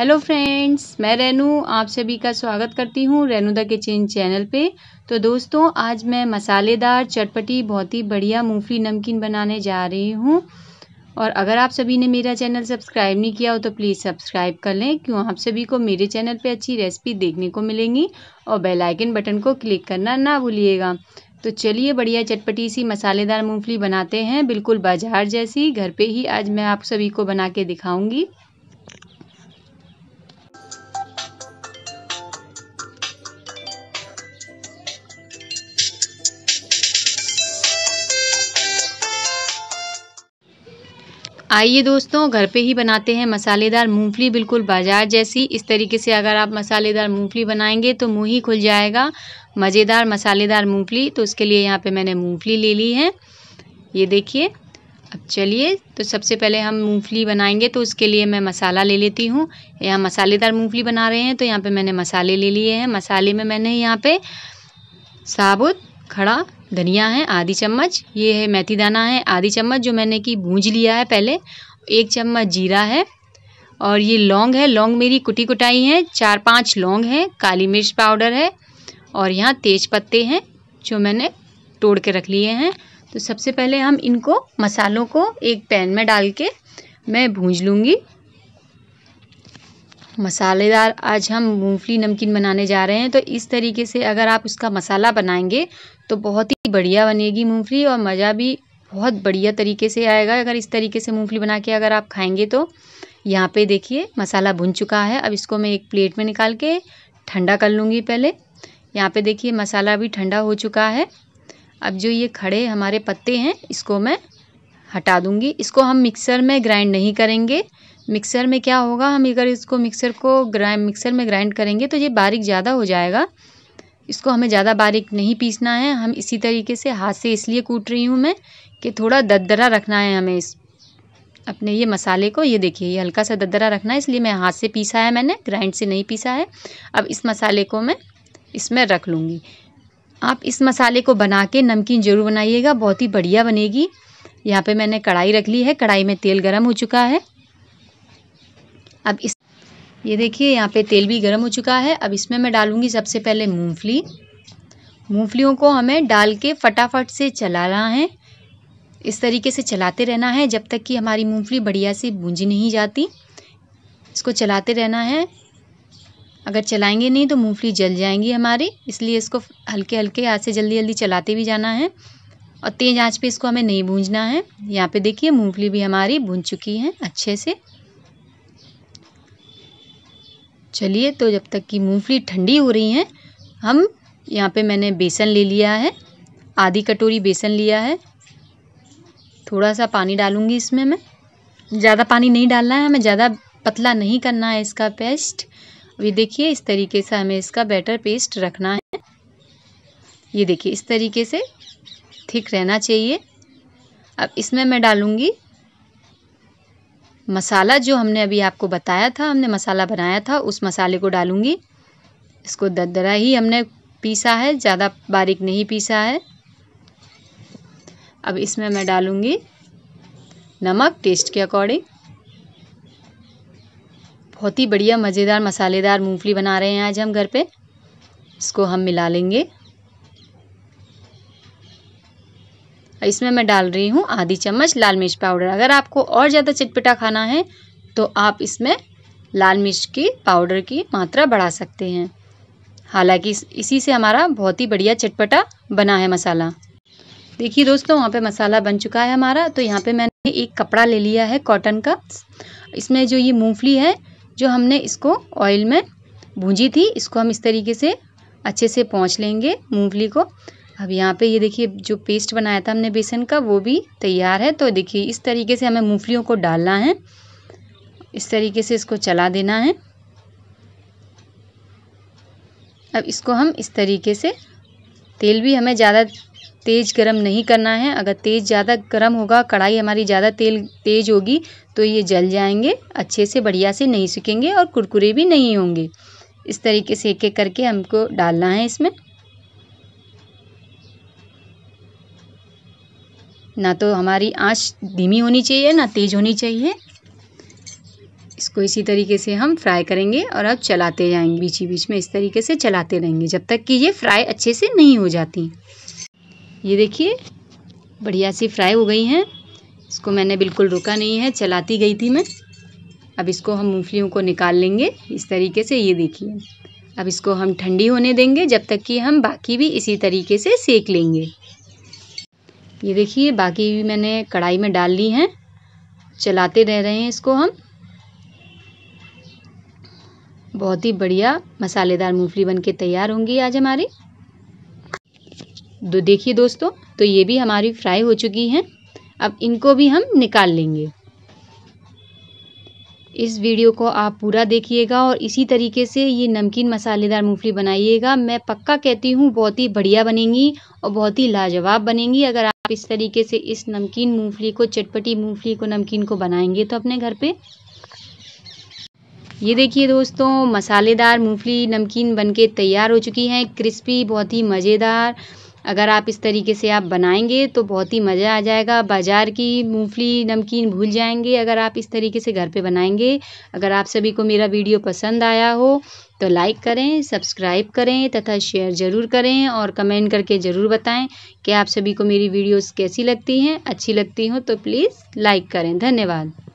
hello friends मैं रेनू आप सभी का स्वागत करती हूँ रेनू द किचन चैनल पे तो दोस्तों आज मैं मसालेदार चटपटी बहुत ही बढ़िया मूंगफली नमकीन बनाने जा रही हूँ और अगर आप सभी ने मेरा चैनल सब्सक्राइब नहीं किया हो तो प्लीज़ सब्सक्राइब कर लें क्यों आप सभी को मेरे चैनल पे अच्छी रेसिपी देखने को मिलेंगी और बेल आइकन बटन को क्लिक करना ना भूलिएगा तो चलिए बढ़िया चटपटी सी मसालेदार मूंगफली बनाते हैं बिल्कुल बाजार जैसी घर पे ही आज मैं आप सभी को बना के दिखाऊँगी आइए दोस्तों घर पे ही बनाते हैं मसालेदार मूंगफली बिल्कुल बाजार जैसी इस तरीके से अगर आप मसालेदार मूंगफली बनाएंगे तो मुंह ही खुल जाएगा मज़ेदार मसालेदार मूंगफली तो उसके लिए यहाँ पे मैंने मूंगफली ले ली है ये देखिए अब चलिए तो सबसे पहले हम मूंगफली बनाएंगे तो उसके लिए मैं मसाला ले लेती हूँ यहाँ मसालेदार मूँगफली बना रहे हैं तो यहाँ पर मैंने मसाले ले लिए हैं मसाले में मैंने यहाँ पर साबुत खड़ा धनिया है आधी चम्मच ये है मेथी दाना है आधी चम्मच जो मैंने कि भूंज लिया है पहले एक चम्मच जीरा है और ये लौंग है लौंग मेरी कुटी कुटाई है चार पांच लौंग है काली मिर्च पाउडर है और यहाँ तेज पत्ते हैं जो मैंने तोड़ के रख लिए हैं तो सबसे पहले हम इनको मसालों को एक पैन में डाल के मैं भूंज लूँगी मसालेदार आज हम मूंगफली नमकीन बनाने जा रहे हैं तो इस तरीके से अगर आप उसका मसाला बनाएंगे तो बहुत ही बढ़िया बनेगी मूंगफली और मज़ा भी बहुत बढ़िया तरीके से आएगा अगर इस तरीके से मूंगफली बना के अगर आप खाएंगे तो यहाँ पे देखिए मसाला भुन चुका है अब इसको मैं एक प्लेट में निकाल के ठंडा कर लूँगी पहले यहाँ पर देखिए मसाला भी ठंडा हो चुका है अब जो ये खड़े हमारे पत्ते हैं इसको मैं हटा दूँगी इसको हम मिक्सर में ग्राइंड नहीं करेंगे मिक्सर में क्या होगा हम अगर इसको मिक्सर को ग्राइंड मिक्सर में ग्राइंड करेंगे तो ये बारीक ज़्यादा हो जाएगा इसको हमें ज़्यादा बारीक नहीं पीसना है हम इसी तरीके से हाथ से इसलिए कूट रही हूँ मैं कि थोड़ा ददरा रखना है हमें इस अपने ये मसाले को ये देखिए ये हल्का सा ददरा रखना है इसलिए मैं हाथ से पीसा है मैंने ग्राइंड से नहीं पीसा है अब इस मसाले को मैं इसमें रख लूँगी आप इस मसाले को बना के नमकीन ज़रूर बनाइएगा बहुत ही बढ़िया बनेगी यहाँ पे मैंने कढ़ाई रख ली है कढ़ाई में तेल गर्म हो चुका है अब इस ये देखिए यहाँ पे तेल भी गर्म हो चुका है अब इसमें मैं डालूँगी सबसे पहले मूंगफली मूंगफलियों को हमें डाल के फटाफट से चलाना है इस तरीके से चलाते रहना है जब तक कि हमारी मूंगफली बढ़िया से भूंजी नहीं जाती इसको चलाते रहना है अगर चलाएंगे नहीं तो मूंगफली जल जाएंगी हमारी इसलिए इसको हल्के हल्के हाथ से जल्दी जल्दी चलाते भी जाना है और तेज़ आंच पे इसको हमें नहीं भूंजना है यहाँ पे देखिए मूंगफली भी हमारी भून चुकी है अच्छे से चलिए तो जब तक कि मूँगफली ठंडी हो रही हैं हम यहाँ पे मैंने बेसन ले लिया है आधी कटोरी बेसन लिया है थोड़ा सा पानी डालूँगी इसमें मैं ज़्यादा पानी नहीं डालना है हमें ज़्यादा पतला नहीं करना है इसका पेस्ट ये देखिए इस तरीके से हमें इसका बैटर पेस्ट रखना है ये देखिए इस तरीके से ठीक रहना चाहिए अब इसमें मैं डालूँगी मसाला जो हमने अभी आपको बताया था हमने मसाला बनाया था उस मसाले को डालूँगी इसको दरदरा ही हमने पीसा है ज़्यादा बारीक नहीं पीसा है अब इसमें मैं डालूँगी नमक टेस्ट के अकॉर्डिंग बहुत ही बढ़िया मज़ेदार मसालेदार मूंगफली बना रहे हैं आज हम घर पे इसको हम मिला लेंगे इसमें मैं डाल रही हूँ आधी चम्मच लाल मिर्च पाउडर अगर आपको और ज़्यादा चटपटा खाना है तो आप इसमें लाल मिर्च की पाउडर की मात्रा बढ़ा सकते हैं हालांकि इसी से हमारा बहुत ही बढ़िया चटपटा बना है मसाला देखिए दोस्तों वहाँ पे मसाला बन चुका है हमारा तो यहाँ पे मैंने एक कपड़ा ले लिया है कॉटन का इसमें जो ये मूंगफली है जो हमने इसको ऑयल में भूंजी थी इसको हम इस तरीके से अच्छे से पहुँच लेंगे मूँगफली को अब यहाँ पे ये देखिए जो पेस्ट बनाया था हमने बेसन का वो भी तैयार है तो देखिए इस तरीके से हमें मूंगफलियों को डालना है इस तरीके से इसको चला देना है अब इसको हम इस तरीके से तेल भी हमें ज़्यादा तेज़ गरम नहीं करना है अगर तेज़ ज़्यादा गरम होगा कढ़ाई हमारी ज़्यादा तेल तेज़ होगी तो ये जल जाएंगे अच्छे से बढ़िया से नहीं सूखेंगे और कुरकुरे भी नहीं होंगे इस तरीके से एक एक करके हमको डालना है इसमें ना तो हमारी आँच धीमी होनी चाहिए ना तेज़ होनी चाहिए इसको इसी तरीके से हम फ्राई करेंगे और अब चलाते जाएंगे बीच ही बीच में इस तरीके से चलाते रहेंगे जब तक कि ये फ्राई अच्छे से नहीं हो जाती ये देखिए बढ़िया सी फ्राई हो गई हैं इसको मैंने बिल्कुल रुका नहीं है चलाती गई थी मैं अब इसको हम मूँगफलियों को निकाल लेंगे इस तरीके से ये देखिए अब इसको हम ठंडी होने देंगे जब तक कि हम बाकी भी इसी तरीके से सेक लेंगे ये देखिए बाकी भी मैंने कढ़ाई में डाल ली हैं चलाते रह रहे हैं इसको हम बहुत ही बढ़िया मसालेदार मूंगफली बनके तैयार होंगी आज हमारी तो देखिए दोस्तों तो ये भी हमारी फ्राई हो चुकी हैं अब इनको भी हम निकाल लेंगे इस वीडियो को आप पूरा देखिएगा और इसी तरीके से ये नमकीन मसालेदार मूंगफली बनाइएगा मैं पक्का कहती हूँ बहुत ही बढ़िया बनेंगी और बहुत ही लाजवाब बनेंगी अगर इस तरीके से इस नमकीन मूंगफली को चटपटी मूंगफली को नमकीन को बनाएंगे तो अपने घर पे ये देखिए दोस्तों मसालेदार मूंगफली नमकीन बनके तैयार हो चुकी है क्रिस्पी बहुत ही मज़ेदार अगर आप इस तरीके से आप बनाएंगे तो बहुत ही मज़ा आ जाएगा बाज़ार की मूंगफली नमकीन भूल जाएंगे अगर आप इस तरीके से घर पे बनाएंगे अगर आप सभी को मेरा वीडियो पसंद आया हो तो लाइक करें सब्सक्राइब करें तथा शेयर ज़रूर करें और कमेंट करके ज़रूर बताएं कि आप सभी को मेरी वीडियोस कैसी लगती हैं अच्छी लगती हों तो प्लीज़ लाइक करें धन्यवाद